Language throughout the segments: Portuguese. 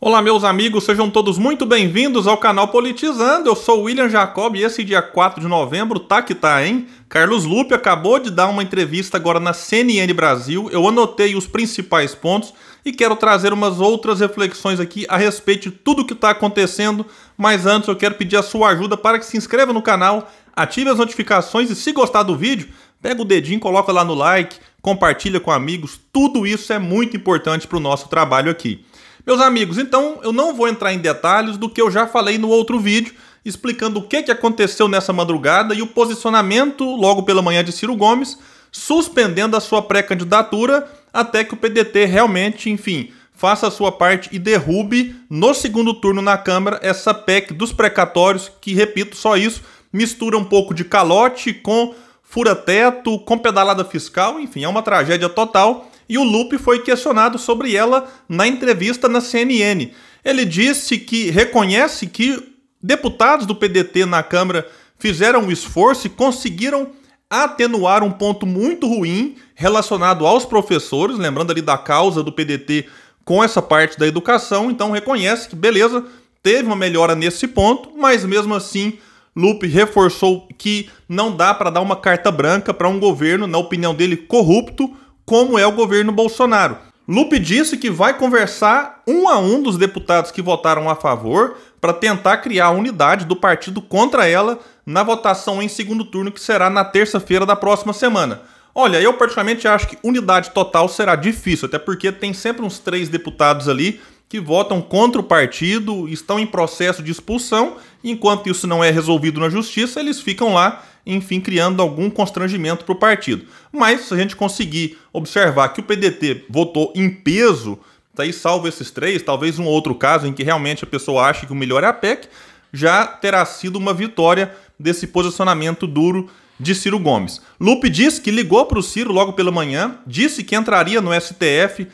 Olá, meus amigos, sejam todos muito bem-vindos ao canal Politizando. Eu sou o William Jacob e esse dia 4 de novembro tá que tá, hein? Carlos Lupe acabou de dar uma entrevista agora na CNN Brasil. Eu anotei os principais pontos e quero trazer umas outras reflexões aqui a respeito de tudo que está acontecendo. Mas antes, eu quero pedir a sua ajuda para que se inscreva no canal, ative as notificações e, se gostar do vídeo, pega o dedinho, coloca lá no like, compartilha com amigos. Tudo isso é muito importante para o nosso trabalho aqui. Meus amigos, então eu não vou entrar em detalhes do que eu já falei no outro vídeo, explicando o que, que aconteceu nessa madrugada e o posicionamento logo pela manhã de Ciro Gomes, suspendendo a sua pré-candidatura até que o PDT realmente, enfim, faça a sua parte e derrube no segundo turno na Câmara essa PEC dos precatórios, que, repito, só isso, mistura um pouco de calote com fura-teto, com pedalada fiscal, enfim, é uma tragédia total e o Lupe foi questionado sobre ela na entrevista na CNN. Ele disse que reconhece que deputados do PDT na Câmara fizeram um esforço e conseguiram atenuar um ponto muito ruim relacionado aos professores, lembrando ali da causa do PDT com essa parte da educação, então reconhece que beleza, teve uma melhora nesse ponto, mas mesmo assim Lupe reforçou que não dá para dar uma carta branca para um governo, na opinião dele, corrupto, como é o governo Bolsonaro. Lupe disse que vai conversar um a um dos deputados que votaram a favor para tentar criar a unidade do partido contra ela na votação em segundo turno, que será na terça-feira da próxima semana. Olha, eu particularmente acho que unidade total será difícil, até porque tem sempre uns três deputados ali que votam contra o partido, estão em processo de expulsão, enquanto isso não é resolvido na justiça, eles ficam lá, enfim, criando algum constrangimento para o partido. Mas se a gente conseguir observar que o PDT votou em peso, tá aí salvo esses três, talvez um outro caso em que realmente a pessoa acha que o melhor é a PEC, já terá sido uma vitória desse posicionamento duro de Ciro Gomes. Lupe diz que ligou para o Ciro logo pela manhã, disse que entraria no STF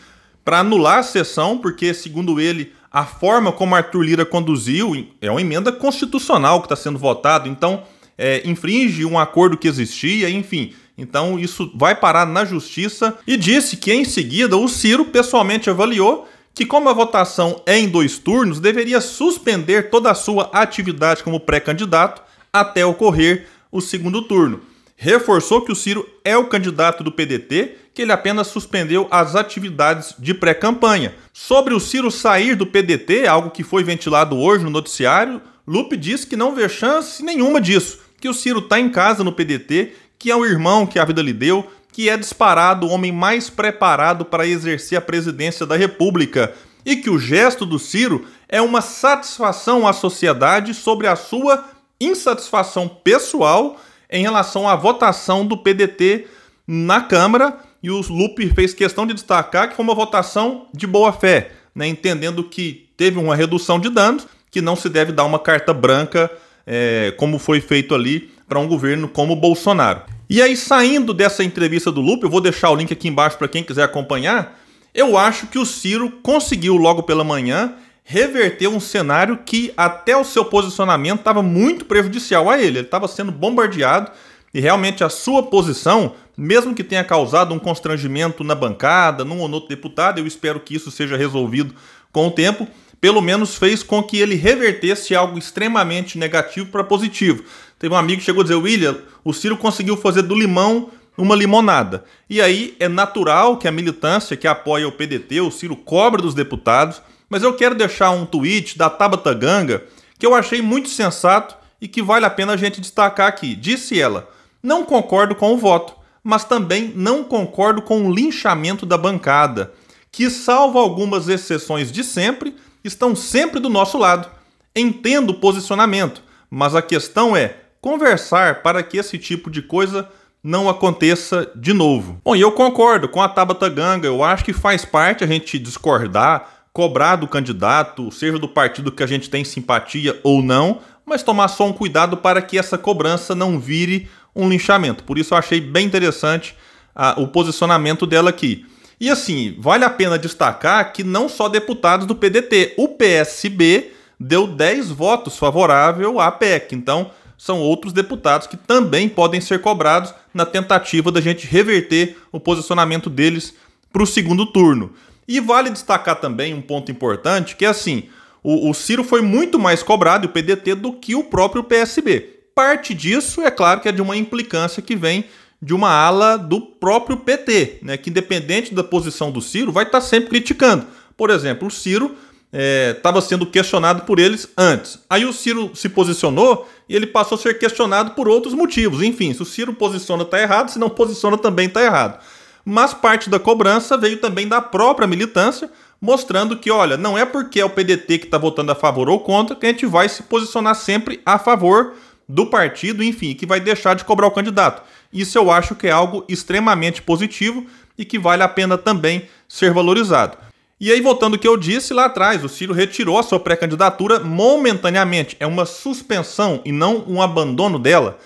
para anular a sessão, porque, segundo ele, a forma como Arthur Lira conduziu é uma emenda constitucional que está sendo votada, então é, infringe um acordo que existia, enfim. Então isso vai parar na justiça e disse que em seguida o Ciro pessoalmente avaliou que, como a votação é em dois turnos, deveria suspender toda a sua atividade como pré-candidato até ocorrer o segundo turno reforçou que o Ciro é o candidato do PDT, que ele apenas suspendeu as atividades de pré-campanha. Sobre o Ciro sair do PDT, algo que foi ventilado hoje no noticiário, Lupe disse que não vê chance nenhuma disso, que o Ciro está em casa no PDT, que é o irmão que a vida lhe deu, que é disparado o homem mais preparado para exercer a presidência da República e que o gesto do Ciro é uma satisfação à sociedade sobre a sua insatisfação pessoal em relação à votação do PDT na Câmara. E o Lupe fez questão de destacar que foi uma votação de boa fé, né, entendendo que teve uma redução de danos, que não se deve dar uma carta branca, é, como foi feito ali, para um governo como o Bolsonaro. E aí, saindo dessa entrevista do Lupe, eu vou deixar o link aqui embaixo para quem quiser acompanhar. Eu acho que o Ciro conseguiu logo pela manhã reverter um cenário que até o seu posicionamento estava muito prejudicial a ele. Ele estava sendo bombardeado e realmente a sua posição, mesmo que tenha causado um constrangimento na bancada, num ou outro deputado, eu espero que isso seja resolvido com o tempo, pelo menos fez com que ele revertesse algo extremamente negativo para positivo. Teve um amigo que chegou a dizer: William, o Ciro conseguiu fazer do limão uma limonada. E aí é natural que a militância que apoia o PDT, o Ciro, cobra dos deputados mas eu quero deixar um tweet da Tabata Ganga que eu achei muito sensato e que vale a pena a gente destacar aqui. Disse ela: Não concordo com o voto, mas também não concordo com o linchamento da bancada, que, salvo algumas exceções de sempre, estão sempre do nosso lado. Entendo o posicionamento, mas a questão é conversar para que esse tipo de coisa não aconteça de novo. Bom, e eu concordo com a Tabata Ganga, eu acho que faz parte a gente discordar, cobrar do candidato, seja do partido que a gente tem simpatia ou não, mas tomar só um cuidado para que essa cobrança não vire um linchamento. Por isso eu achei bem interessante ah, o posicionamento dela aqui. E assim, vale a pena destacar que não só deputados do PDT, o PSB deu 10 votos favorável à PEC. Então, são outros deputados que também podem ser cobrados na tentativa da gente reverter o posicionamento deles para o segundo turno. E vale destacar também um ponto importante, que é assim, o, o Ciro foi muito mais cobrado, o PDT, do que o próprio PSB. Parte disso, é claro, que é de uma implicância que vem de uma ala do próprio PT, né, que independente da posição do Ciro, vai estar tá sempre criticando. Por exemplo, o Ciro estava é, sendo questionado por eles antes. Aí o Ciro se posicionou e ele passou a ser questionado por outros motivos. Enfim, se o Ciro posiciona, está errado, se não posiciona, também está errado mas parte da cobrança veio também da própria militância, mostrando que, olha, não é porque é o PDT que está votando a favor ou contra que a gente vai se posicionar sempre a favor do partido, enfim, que vai deixar de cobrar o candidato. Isso eu acho que é algo extremamente positivo e que vale a pena também ser valorizado. E aí, voltando ao que eu disse lá atrás, o Ciro retirou a sua pré-candidatura momentaneamente. É uma suspensão e não um abandono dela.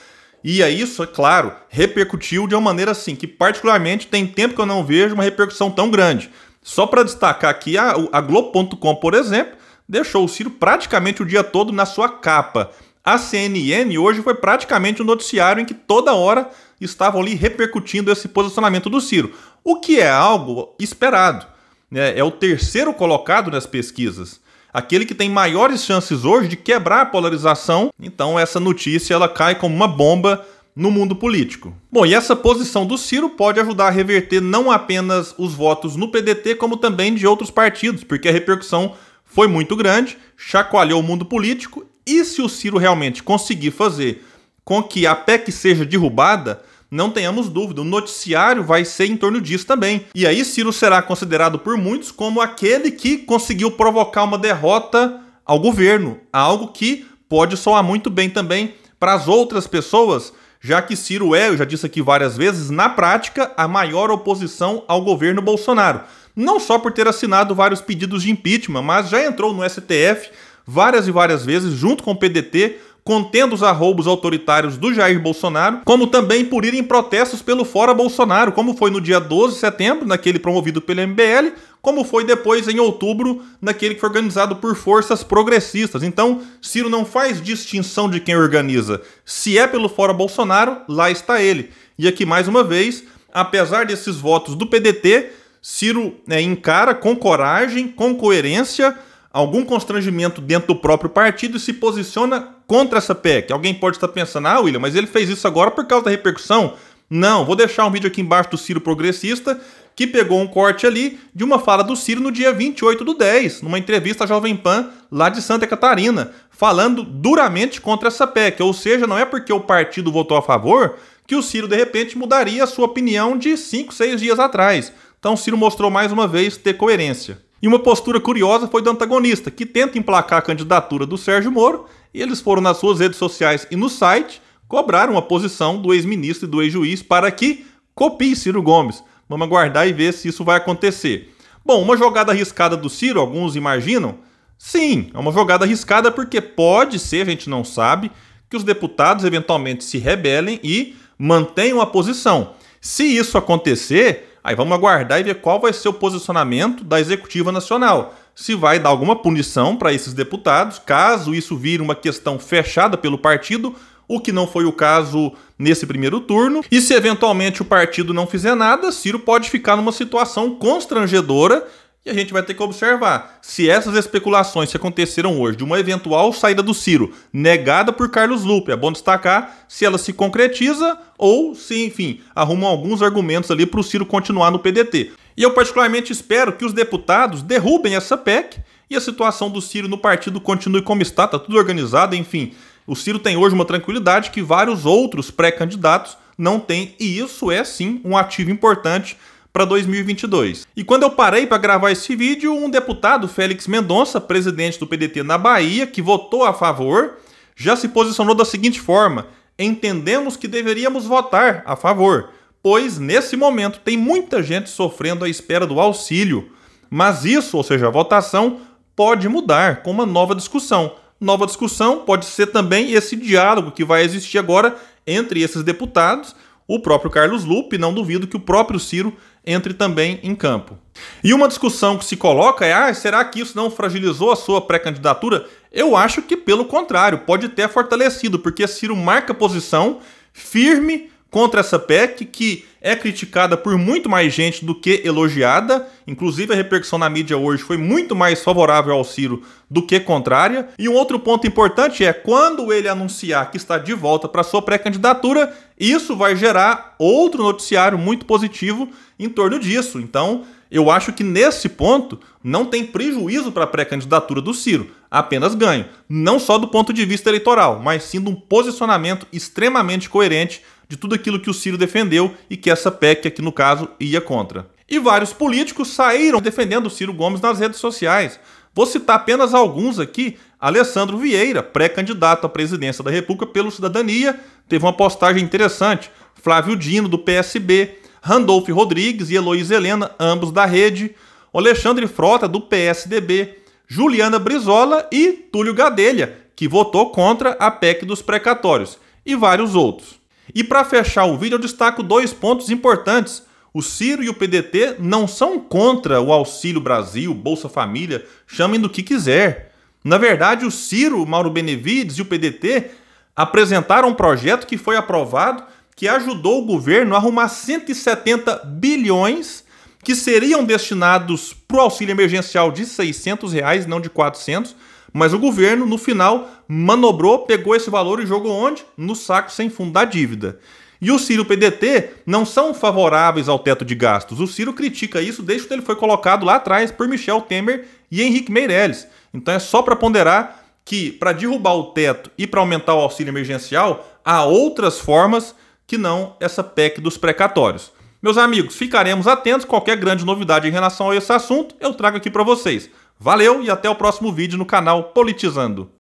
E aí isso, é claro, repercutiu de uma maneira assim, que particularmente tem tempo que eu não vejo uma repercussão tão grande. Só para destacar aqui, a, a Globo.com, por exemplo, deixou o Ciro praticamente o dia todo na sua capa. A CNN hoje foi praticamente um noticiário em que toda hora estavam ali repercutindo esse posicionamento do Ciro, o que é algo esperado. Né? É o terceiro colocado nas pesquisas aquele que tem maiores chances hoje de quebrar a polarização. Então essa notícia ela cai como uma bomba no mundo político. Bom, e essa posição do Ciro pode ajudar a reverter não apenas os votos no PDT, como também de outros partidos, porque a repercussão foi muito grande, chacoalhou o mundo político, e se o Ciro realmente conseguir fazer com que a PEC seja derrubada, não tenhamos dúvida, o noticiário vai ser em torno disso também. E aí, Ciro será considerado por muitos como aquele que conseguiu provocar uma derrota ao governo, algo que pode soar muito bem também para as outras pessoas, já que Ciro é, eu já disse aqui várias vezes, na prática, a maior oposição ao governo Bolsonaro. Não só por ter assinado vários pedidos de impeachment, mas já entrou no STF várias e várias vezes, junto com o PDT, contendo os arroubos autoritários do Jair Bolsonaro, como também por irem protestos pelo Fora Bolsonaro, como foi no dia 12 de setembro, naquele promovido pelo MBL, como foi depois em outubro, naquele que foi organizado por forças progressistas. Então, Ciro não faz distinção de quem organiza. Se é pelo Fora Bolsonaro, lá está ele. E aqui, mais uma vez, apesar desses votos do PDT, Ciro é, encara com coragem, com coerência algum constrangimento dentro do próprio partido se posiciona contra essa PEC. Alguém pode estar pensando, ah, William, mas ele fez isso agora por causa da repercussão. Não, vou deixar um vídeo aqui embaixo do Ciro Progressista, que pegou um corte ali de uma fala do Ciro no dia 28 do 10, numa entrevista à Jovem Pan, lá de Santa Catarina, falando duramente contra essa PEC. Ou seja, não é porque o partido votou a favor que o Ciro, de repente, mudaria a sua opinião de 5, 6 dias atrás. Então, o Ciro mostrou mais uma vez ter coerência. E uma postura curiosa foi do antagonista, que tenta emplacar a candidatura do Sérgio Moro, e eles foram nas suas redes sociais e no site cobrar uma posição do ex-ministro e do ex-juiz para que copie Ciro Gomes. Vamos aguardar e ver se isso vai acontecer. Bom, uma jogada arriscada do Ciro, alguns imaginam? Sim, é uma jogada arriscada porque pode ser, a gente não sabe, que os deputados eventualmente se rebelem e mantenham a posição. Se isso acontecer, Aí vamos aguardar e ver qual vai ser o posicionamento da Executiva Nacional. Se vai dar alguma punição para esses deputados, caso isso vire uma questão fechada pelo partido, o que não foi o caso nesse primeiro turno. E se eventualmente o partido não fizer nada, Ciro pode ficar numa situação constrangedora a gente vai ter que observar se essas especulações que aconteceram hoje de uma eventual saída do Ciro negada por Carlos Lupe, é bom destacar se ela se concretiza ou se, enfim, arrumam alguns argumentos ali para o Ciro continuar no PDT. E eu particularmente espero que os deputados derrubem essa PEC e a situação do Ciro no partido continue como está, está tudo organizado, enfim. O Ciro tem hoje uma tranquilidade que vários outros pré-candidatos não têm, e isso é sim um ativo importante para 2022. E quando eu parei para gravar esse vídeo, um deputado, Félix Mendonça, presidente do PDT na Bahia, que votou a favor, já se posicionou da seguinte forma: entendemos que deveríamos votar a favor, pois nesse momento tem muita gente sofrendo à espera do auxílio. Mas isso, ou seja, a votação, pode mudar com uma nova discussão. Nova discussão pode ser também esse diálogo que vai existir agora entre esses deputados, o próprio Carlos Lupe, não duvido que o próprio Ciro entre também em campo. E uma discussão que se coloca é: ah, será que isso não fragilizou a sua pré-candidatura? Eu acho que, pelo contrário, pode ter fortalecido, porque Ciro marca posição firme contra essa PEC, que é criticada por muito mais gente do que elogiada. Inclusive, a repercussão na mídia hoje foi muito mais favorável ao Ciro do que contrária. E um outro ponto importante é quando ele anunciar que está de volta para sua pré-candidatura, isso vai gerar outro noticiário muito positivo em torno disso. Então, eu acho que nesse ponto não tem prejuízo para a pré-candidatura do Ciro, apenas ganho, não só do ponto de vista eleitoral, mas sim de um posicionamento extremamente coerente de tudo aquilo que o Ciro defendeu e que essa PEC aqui no caso ia contra. E vários políticos saíram defendendo o Ciro Gomes nas redes sociais. Vou citar apenas alguns aqui. Alessandro Vieira, pré-candidato à presidência da República pelo Cidadania, teve uma postagem interessante. Flávio Dino, do PSB, Randolph Rodrigues e Heloísa Helena, ambos da rede, Alexandre Frota, do PSDB, Juliana Brizola e Túlio Gadelha, que votou contra a PEC dos precatórios, e vários outros. E para fechar o vídeo, eu destaco dois pontos importantes. O Ciro e o PDT não são contra o Auxílio Brasil, Bolsa Família, chamem do que quiser. Na verdade, o Ciro, Mauro Benevides e o PDT apresentaram um projeto que foi aprovado que ajudou o governo a arrumar 170 bilhões que seriam destinados para o auxílio emergencial de 600 reais, não de 400, mas o governo, no final, manobrou, pegou esse valor e jogou onde? No saco sem fundo da dívida. E o Ciro e o PDT não são favoráveis ao teto de gastos. O Ciro critica isso desde que ele foi colocado lá atrás por Michel Temer e Henrique Meirelles. Então é só para ponderar que para derrubar o teto e para aumentar o auxílio emergencial, há outras formas que não essa PEC dos precatórios. Meus amigos, ficaremos atentos. Qualquer grande novidade em relação a esse assunto, eu trago aqui para vocês. Valeu e até o próximo vídeo no canal Politizando.